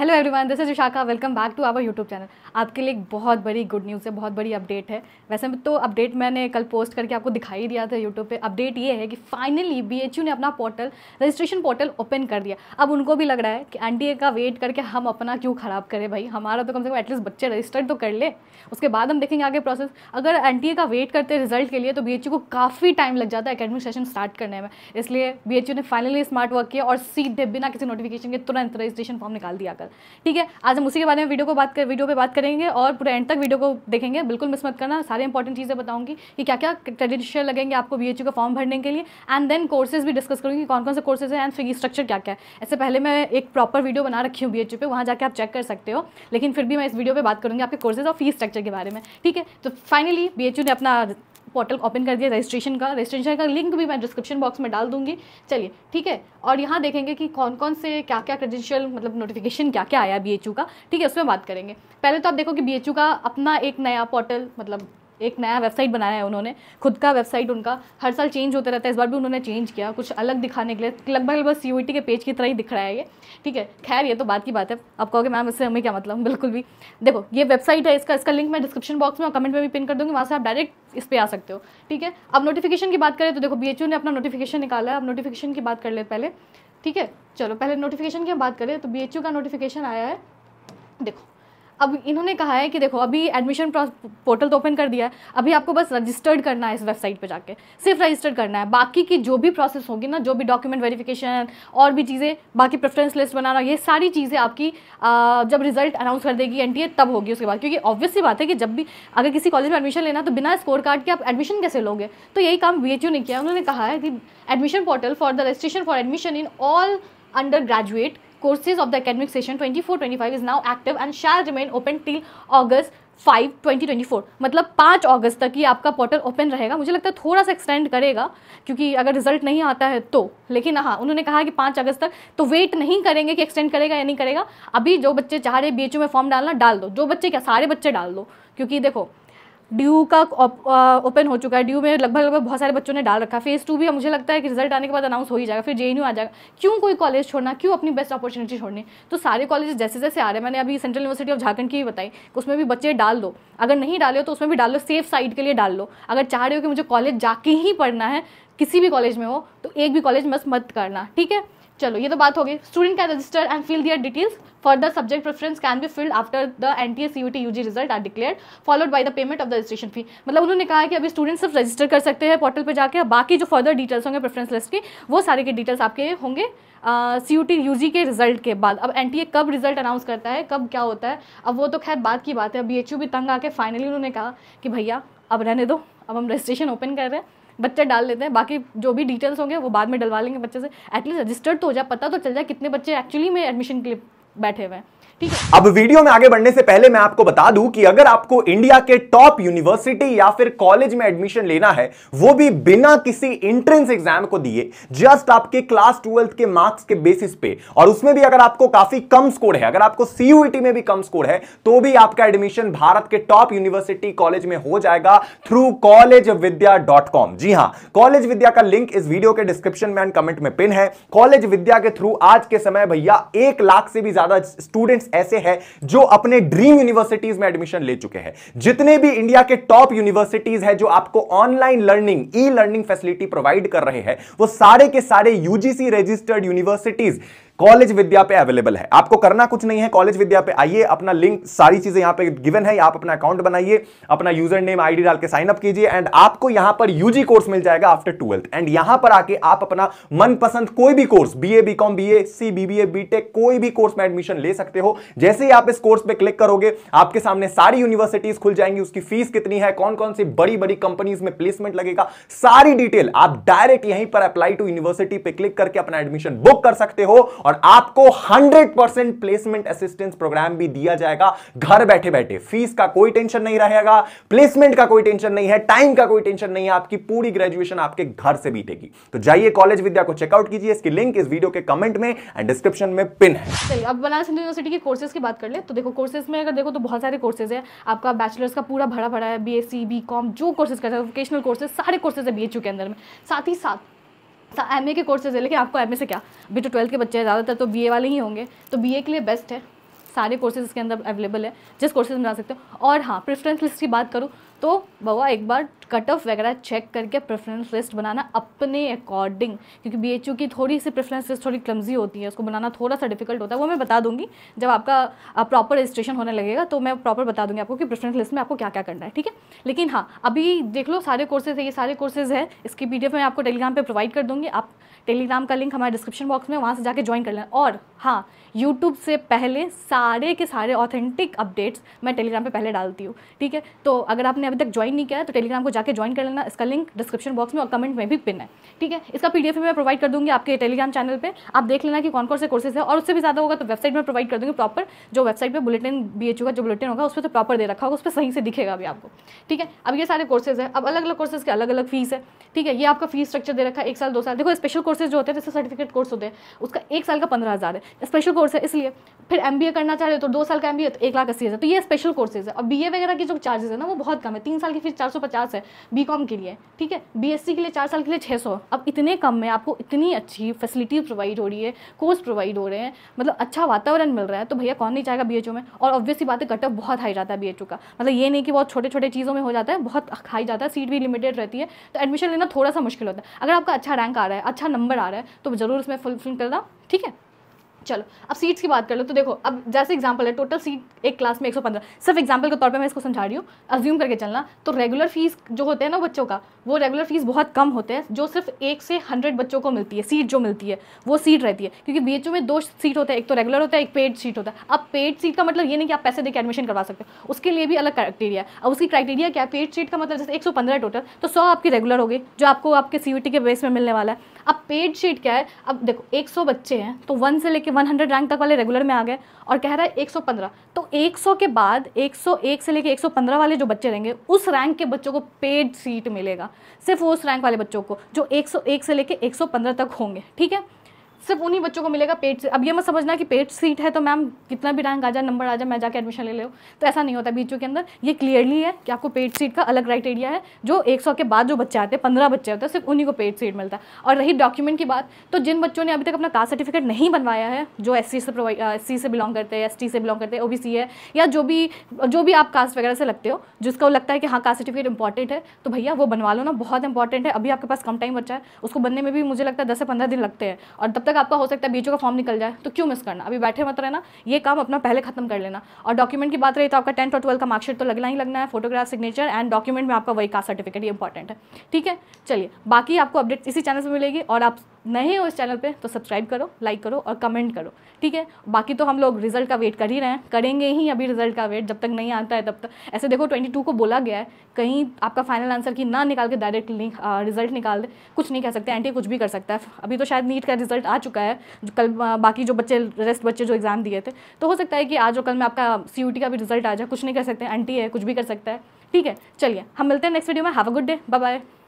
hello everyone this is Vishakha welcome back to our YouTube channel आपके लिए एक बहुत बड़ी गुड न्यूज़ है बहुत बड़ी अपडेट है वैसे में तो अपडेट मैंने कल पोस्ट करके आपको दिखाई दिया था यूट्यूब पे अपडेट ये है कि फाइनली बीएचयू ने अपना पोर्टल रजिस्ट्रेशन पोर्टल ओपन कर दिया अब उनको भी लग रहा है कि एन का वेट करके हम अपना क्यों ख़राब करें भाई हमारा तो कम से कम एटलीस्ट बच्चे रजिस्टर्ड तो कर ले उसके बाद हम देखेंगे आगे प्रोसेस अगर एन का वेट करते रिजल्ट के लिए तो बी को काफ़ी टाइम लग जाता है अकेडमिक सेशन स्टार्ट करने में इसलिए बी ने फाइनली स्मार्ट वर्क किया और सीधे बिना किसी नोटिफिकेशन के तुरंत रजिस्ट्रेशन फॉर्म निकाल दिया कर ठीक है आज हम उसी के बारे में वीडियो को बात कर वीडियो पे बात करेंगे और पूरा एंड तक वीडियो को देखेंगे बिल्कुल मिस मत करना सारे इंपॉर्टेंट चीज़ें बताऊंगी कि क्या क्या ट्रेडिशनल लगेंगे आपको बी का फॉर्म भरने के लिए एंड देन कोर्सेज भी डिस्कस करूँगी कौन कौन से कोर्सेज हैं एंड फी स्ट्रक्चर क्या क्या है ऐसे पहले मैं एक प्रॉपर वीडियो बना रखी हूँ बी एच यू जाकर आप चेक कर सकते हो लेकिन फिर भी मैं इस वीडियो पर बात करूँगी आपके कोर्सेज और फी स्ट्रक्चर के बारे में ठीक है तो फाइनली बी ने अपना पोर्टल ओपन कर दिया रजिस्ट्रेशन का रजिस्ट्रेशन का लिंक भी मैं डिस्क्रिप्शन बॉक्स में डाल दूंगी चलिए ठीक है और यहाँ देखेंगे कि कौन कौन से क्या क्या क्रेडेंशियल मतलब नोटिफिकेशन क्या क्या आया बी का ठीक है उसमें बात करेंगे पहले तो आप देखो कि बी का अपना एक नया पोर्टल मतलब एक नया वेबसाइट बनाया है उन्होंने खुद का वेबसाइट उनका हर साल चेंज होता रहता है इस बार भी उन्होंने चेंज किया कुछ अलग दिखाने के लिए लगभग लगभग सी टी के पेज की तरह ही दिख रहा है ये ठीक है खैर ये तो बात की बात है आप कहोगे मैम इससे हमें क्या मतलब बिल्कुल भी देखो ये वेबसाइट है इसका इसका लिंक मैं डिस्क्रिप्शन बॉक्स में और कमेंट में भी पिन कर दूँगी वहाँ से आप डायरेक्ट इस पर आ सकते हो ठीक है अब नोटिफिकेशन की बात करें तो देखो बी ने अपना नोटिफिकेशन निकाला है अब नोटिफिकेशन की बात कर ले पहले ठीक है चलो पहले नोटिफिकेशन की हम बात करें तो बी का नोटिफिकेशन आया है देखो अब इन्होंने कहा है कि देखो अभी एडमिशन पोर्टल तो ओपन कर दिया है अभी आपको बस रजिस्टर्ड करना है इस वेबसाइट पर जाके सिर्फ रजिस्टर्ड करना है बाकी की जो भी प्रोसेस होगी ना जो भी डॉक्यूमेंट वेरिफिकेशन और भी चीज़ें बाकी प्रेफरेंस लिस्ट बनाना ये सारी चीज़ें आपकी आ, जब रिजल्ट अनाउंस कर देगी एन तब होगी उसके बाद क्योंकि ऑब्वियसली बात है कि जब भी अगर किसी कॉलेज में एडमिशन लेना तो बिना स्कोर कार्ड के आप एडमिशन कैसे लोगे तो यही काम बी ने किया उन्होंने कहा है कि admission portal for the registration for admission in all undergraduate courses of the academic session 24-25 is now active and shall remain open till August 5 2024 मतलब 5 अगस्त तक ही आपका पोर्टल ओपन रहेगा मुझे लगता है थोड़ा सा एक्सटेंड करेगा क्योंकि अगर रिजल्ट नहीं आता है तो लेकिन हाँ उन्होंने कहा कि 5 अगस्त तक तो वेट नहीं करेंगे कि एक्सटेंड करेगा या नहीं करेगा अभी जो बच्चे चाह रहे बी में फॉर्म डालना डाल दो जो बच्चे क्या सारे बच्चे डाल दो क्योंकि देखो ड्यू का ओपन हो चुका है ड्यू में लगभग लगभग बहुत सारे बच्चों ने डाल रखा फेज़ टू भी मुझे लगता है कि रिजल्ट आने के बाद अनाउंस हो ही जाएगा फिर जे आ जाएगा क्यों कोई कॉलेज छोड़ना क्यों अपनी बेस्ट अपॉर्चुनिटी छोड़नी तो सारे कॉलेज जैसे जैसे आ रहे हैं मैंने अभी सेंट्रल यूनिवर्सिटी ऑफ झारखंड की भी बताई उसमें भी बच्चे डाल दो अगर नहीं डाले तो उसमें भी डाल लो सेफ साइड के लिए डाल लो अगर चाह रहे हो कि मुझे कॉलेज जाके ही पढ़ना है किसी भी कॉलेज में हो तो एक भी कॉलेज मस्त मत करना ठीक है चलो ये तो बात हो गई student can register and fill their details further subject preference can be filled after the N T S U T U G result are declare followed by the payment of the registration fee मतलब उन्होंने कहा कि अभी student सिर्फ register कर सकते हैं portal पर जाकर बाकी जो फर्दर डिटेल्स होंगे प्रेफरेंस लिस्ट की वो सारे के डिटेल्स आपके होंगे C U T U G के रिजल्ट के बाद अब एन टी ए कब रिजल्ट अनाउंस करता है कब क्या होता है अब वो तो खैर बात की बात है बी एच यू भी तंग आके फाइनली उन्होंने कहा कि भैया अब रहने दो अब हम रजिस्ट्रेशन ओपन कर रहे हैं बच्चे डाल लेते हैं बाकी जो भी डिटेल्स होंगे वो बाद में डलवा लेंगे बच्चे से एटलीस्ट रजिस्टर्ड तो हो जाए पता तो चल जाए कितने बच्चे एक्चुअली में एडमिशन के लिए बैठे हुए हैं अब वीडियो में आगे बढ़ने से पहले मैं आपको बता दूं कि अगर आपको इंडिया के टॉप यूनिवर्सिटी या फिर कॉलेज में एडमिशन लेना है वो भी बिना किसी एंट्रेंस एग्जाम को दिए जस्ट आपके क्लास ट्वेल्थ के मार्क्स के बेसिस पे और उसमें भी अगर आपको काफी कम स्कोर है अगर आपको सीयूईटी e में भी कम स्कोर है तो भी आपका एडमिशन भारत के टॉप यूनिवर्सिटी कॉलेज में हो जाएगा थ्रू कॉलेज जी हाँ कॉलेज विद्या का लिंक इस वीडियो के डिस्क्रिप्शन में एंड कमेंट में पिन है कॉलेज विद्या के थ्रू आज के समय भैया एक लाख से भी ज्यादा स्टूडेंट्स ऐसे हैं जो अपने ड्रीम यूनिवर्सिटीज में एडमिशन ले चुके हैं जितने भी इंडिया के टॉप यूनिवर्सिटीज है जो आपको online learning e learning facility provide कर रहे हैं वो सारे के सारे UGC registered universities college Vidya पे अवेलेबल है आपको करना कुछ नहीं है कॉलेज विद्या पे आइए अपना लिंक सारी चीजें यहां पे गिवन है आप अपना अकाउंट बनाइए अपना यूजर नेम आईडी डाल के साइन अप कीजिए एंड आपको यहां पर यूजी कोर्स मिल जाएगा आफ्टर ट्वेल्थ एंड यहां पर आके आप अपना मनपसंद कोई भी course B B A com B BA C BBA BTech कोई भी कोर्स में एडमिशन ले सकते हो जैसे ही आप इस कोर्स पर क्लिक करोगे आपके सामने सारी यूनिवर्सिटीज खुल जाएंगी उसकी फीस कितनी है कौन कौन सी बड़ी बड़ी कंपनीज में प्लेसमेंट लगेगा सारी डिटेल आप डायरेक्ट यहीं पर अप्लाई टू यूनिवर्सिटी पे क्लिक करके अपना एडमिशन बुक कर सकते हो और आपको 100% परसेंट प्लेसमेंट असिस्टेंस प्रोग्राम भी दिया जाएगा घर बैठे बैठे फीस का कोई टेंशन नहीं रहेगा प्लेसमेंट का कोई टेंशन नहीं है टाइम का कोई टेंशन नहीं है आपकी पूरी ग्रेजुएशन आपके घर से बीतेगी तो जाइए कॉलेज विद्या को चेकआउट कीजिए इसकी लिंक इस वीडियो के कमेंट में एंड डिस्क्रिप्शन में पिन है चलिए अब बनारस हिंदू यूनिवर्सिटी के कोर्सेज की बात कर ले तो देखो कोर्सेज में अगर देखो तो बहुत सारे कोर्सेज है आपका बैचलर्स का पूरा भरा भरा है B S C B com जो कोर्सेज करते हैं वोकेशनल कोर्सेज सारे कोर्सेज है बी के अंदर में साथ ही साथ एम ए के कोर्सेज है लेकिन आपको एम ए से क्या अभी तो ट्वेल्थ के बच्चे हैं ज़्यादातर तो बी ए वाले ही होंगे तो बी ए के लिए बेस्ट है सारे कोर्सेज इसके अंदर अवेलेबल है जिस कोर्सेज में जा सकते हो और हाँ प्रेफरेंस लिस्ट की बात करूँ तो बवा एक बार कट ऑफ वगैरह चेक करके प्रेफरेंस लिस्ट बनाना अपने अकॉर्डिंग क्योंकि बी एच यू की थोड़ी सी प्रेफरेंस लिस्ट थोड़ी क्लमजी होती है उसको बनाना थोड़ा सा डिफिकल्ट होता है वो मैं बता दूंगी जब आपका प्रॉपर रजिस्ट्रेशन होने लगेगा तो मैं प्रॉपर बता दूंगी आपको कि प्रेफरेंस लिस्ट में आपको क्या क्या करना है ठीक है लेकिन हाँ अभी देख लो सारे कोर्सेज है ये सारे कोर्सेज है इसकी पी मैं आपको टेलीग्राम पर प्रोवाइड कर दूँगी आप टेलीग्राम का लिंक हमारे डिस्क्रिप्शन बॉक्स में वहाँ से जाकर ज्वाइन कर लेना और हाँ यूट्यूब से पहले सारे के सारे ऑथेंटिक अपडेट्स मैं टेलीग्राम पर पहले डालती हूँ ठीक है तो अगर आपने अभी तक ज्वाइन नहीं किया तो टेलीग्राम को जाकर ज्वाइन कर लेना इसका लिंक डिस्क्रिप्शन बॉक्स में और कमेंट में भी पिन है ठीक है इसका पीडीएफ मैं प्रोवाइड कर दूंगी आपके टेलीग्राम चैनल पर आप देख लेना कि कौन कौन से कोर्सेज है और उससे भी ज़्यादा होगा तो वेबसाइट में प्रोवाइड कर दूंगी प्रॉपर जो वेबसाइट पर बुलेटिन बी का जो बुलेटिन होगा उस पर तो प्रॉपर दे रखा होगा उस पर सही से दिखेगा अभी आपको ठीक है अब ये सारे कोर्सेज है अब अलग अलग कोर्सेज के अलग अलग फीस है ठीक है ये आपका फीस स्ट्रक्चर दे रखा है एक साल दो साल देखो स्पेशल कोर्सेज जो होते हैं जैसे सर्टिफिकेट कोर्स होते हैं उसका एक साल का पंद्रह हज़ार है स्पेशल कोर्स है इसलिए फिर एम करना चाह रहे हो तो दो साल का एम तो एक लाख अस्सी हज़ार तो ये स्पेशल कोर्सेज है और बी वगैरह की जो चार्जेस है ना वो बहुत कम है तीन साल की फीस चार सौ पचास है बी के लिए ठीक है बी के लिए चार साल के लिए छः अब इतने कम में आपको इतनी अच्छी फैसिलिटीज़ प्रोवाइड हो रही है कोर्स प्रोवाइड हो रहे हैं मतलब अच्छा वातावरण मिल रहा है तो भैया कौन नहीं चाहेगा बी में और ऑब्वियसली बात है कटअप बहुत हाई जाता है बी का मतलब ये नहीं कि बहुत छोटे छोटे चीज़ों में हो जाता है बहुत हाई जाता है सीट भी लिमिटेड रहती है तो एडमिशन लेना थोड़ा सा मुश्किल होता है अगर आपका अच्छा रैंक आ रहा है अच्छा नंबर आ रहा है तो ज़रूर उसमें फुलफिल करना ठीक है चलो अब सीट्स की बात कर लो तो देखो अब जैसे एग्जांपल है टोटल सीट एक क्लास में 115 सिर्फ एग्जांपल के तौर पे मैं इसको समझा रही हूँ अज्यूम करके चलना तो रेगुलर फीस जो होते हैं ना बच्चों का वो रेगुलर फीस बहुत कम होते हैं जो सिर्फ एक से हंड्रेड बच्चों को मिलती है सीट जो मिलती है वो सीट रहती है क्योंकि बी में दो सीट तो होता है एक तो रेगुलर होता है एक पेड सीट होता है अब पेड सीट का मतलब ये नहीं कि आप पैसे देकर एडमिशन करवा सकते हो उसके लिए भी अलग क्राइटेरिया है अब उसकी क्राइटेरिया क्या पेड सीट का मतलब जैसे एक टोटल तो सौ आपकी रेगुलर हो गई जो आपको आपके सी के बेस में मिलने वाला है अब पेड शीट क्या है अब देखो 100 बच्चे हैं तो 1 से लेके 100 रैंक तक वाले रेगुलर में आ गए और कह रहा है 115 तो 100 के बाद 101 से लेके 115 वाले जो बच्चे रहेंगे उस रैंक के बच्चों को पेड सीट मिलेगा सिर्फ उस रैंक वाले बच्चों को जो 101 से लेके 115 तक होंगे ठीक है सिर्फ उन्हीं बच्चों को मिलेगा पेट अब ये मत समझना कि पेट सीट है तो मैम कितना भी रैंक आ जाए नंबर आ जाए मैं जाके एडमिशन ले लो तो ऐसा नहीं होता बीचों के अंदर ये क्लियरली है कि आपको पेट सीट का अलग क्राइटेरिया है जो एक सौ के बाद जो बच्चे आते हैं पंद्रह बच्चे होते हैं सिर्फ उन्हीं को पेड सीट मिलता है और रही डॉक्यूमेंट की बात तो जिन बच्चों ने अभी तक अपना कास्ट सर्टिफिकेट नहीं बनवाया है जो एस से एस सी से बिलोंग करते हैं एस से बिलोंग करते हैं ओ है या जो भी जो भी आप कास्ट वगैरह से लगते हो जिसको लगता है कि हाँ कास्ट सर्टिफिकेट इंपॉर्टेंट है तो भैया वो बनवा लो ना बहुत इंपॉर्टेंट है अभी आपके पास कम टाइम बच्चा है उसको बनने में भी मुझे लगता है दस से पंद्रह दिन लगते हैं और तब तक आपका हो सकता है बीचों का फॉर्म निकल जाए तो क्यों मिस करना अभी बैठे मत रहना ये काम अपना पहले खत्म कर लेना और डॉक्यूमेंट की बात रही तो आपका टेंथ और ट्वेल्थ का मार्कशीट तो लगना ही लगना है फोटोग्राफ सिग्नेचर एंड डॉक्यूमेंट में आपका वही कास्ट सर्टिफिकेट ये इंपॉर्टेंट है ठीक है चलिए बाकी आपको अपडेट इसी चैनल से मिलेगी और आप नए हो इस चैनल पे तो सब्सक्राइब करो लाइक करो और कमेंट करो ठीक है बाकी तो हम लोग रिजल्ट का वेट कर ही रहे हैं करेंगे ही अभी रिजल्ट का वेट जब तक नहीं आता है तब तक ऐसे देखो 22 को बोला गया है कहीं आपका फाइनल आंसर की ना निकाल के डायरेक्ट रिजल्ट निकाल दे कुछ नहीं कह सकते एंटी कुछ भी कर सकता है अभी तो शायद नीट का रिजल्ट आ चुका है कल बाकी जो बच्चे रेस्ट बच्चे जो एग्ज़ाम दिए थे तो हो सकता है कि आज और कल में आपका सी का भी रिजल्ट आ जाए कुछ नहीं कर सकते एंटी है कुछ भी कर सकता है ठीक है चलिए हम मिलते हैं नेक्स्ट वीडियो में have a good day bye bye